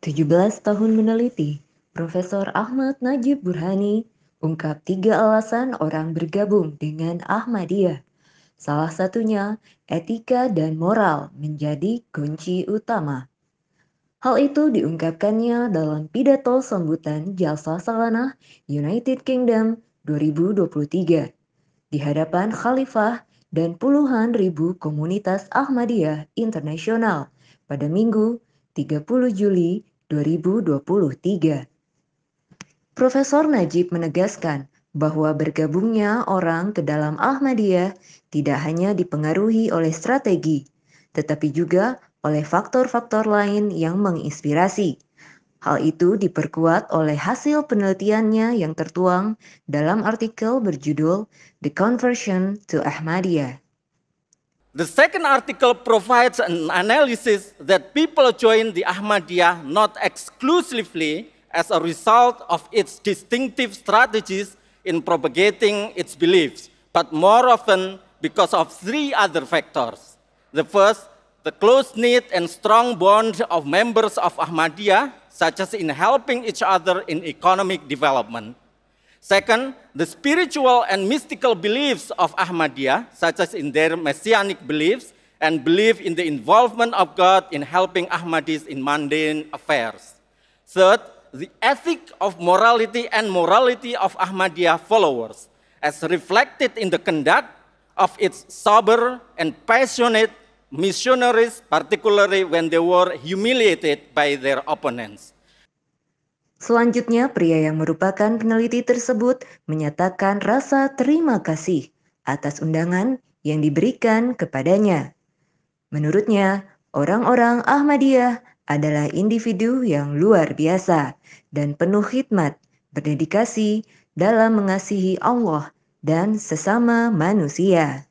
17 tahun meneliti, Profesor Ahmad Najib Burhani ungkap tiga alasan orang bergabung dengan Ahmadiyah. Salah satunya, etika dan moral menjadi kunci utama. Hal itu diungkapkannya dalam pidato sambutan Jalsa Salanah United Kingdom 2023 di hadapan khalifah dan puluhan ribu komunitas Ahmadiyah internasional pada Minggu 30 Juli 2023. Profesor Najib menegaskan bahwa bergabungnya orang ke dalam Ahmadiyah tidak hanya dipengaruhi oleh strategi, tetapi juga oleh faktor-faktor lain yang menginspirasi. Hal itu diperkuat oleh hasil penelitiannya yang tertuang dalam artikel berjudul The Conversion to Ahmadiyah. The second article provides an analysis that people join the Ahmadiyya not exclusively as a result of its distinctive strategies in propagating its beliefs, but more often because of three other factors. The first, the close-knit and strong bond of members of Ahmadiyya, such as in helping each other in economic development. Second, the spiritual and mystical beliefs of Ahmadiyya, such as in their messianic beliefs and belief in the involvement of God in helping Ahmadis in mundane affairs. Third, the ethic of morality and morality of Ahmadiyya followers, as reflected in the conduct of its sober and passionate missionaries, particularly when they were humiliated by their opponents. Selanjutnya, pria yang merupakan peneliti tersebut menyatakan rasa terima kasih atas undangan yang diberikan kepadanya. Menurutnya, orang-orang Ahmadiyah adalah individu yang luar biasa dan penuh hikmat, berdedikasi dalam mengasihi Allah dan sesama manusia.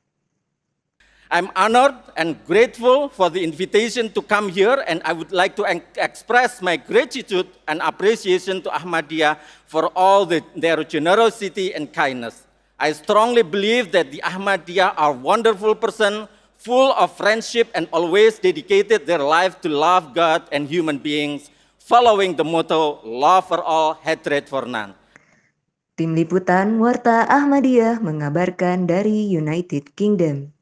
I'm honored and grateful for the invitation to come here and I would like to express my gratitude and appreciation to Ahmadiyya for all the, their generosity and kindness. I strongly believe that the Ahmadiyya are wonderful person, full of friendship and always dedicated their life to love God and human beings, following the motto, love for all, hatred for none. Tim Liputan Warta Ahmadiyah mengabarkan dari United Kingdom.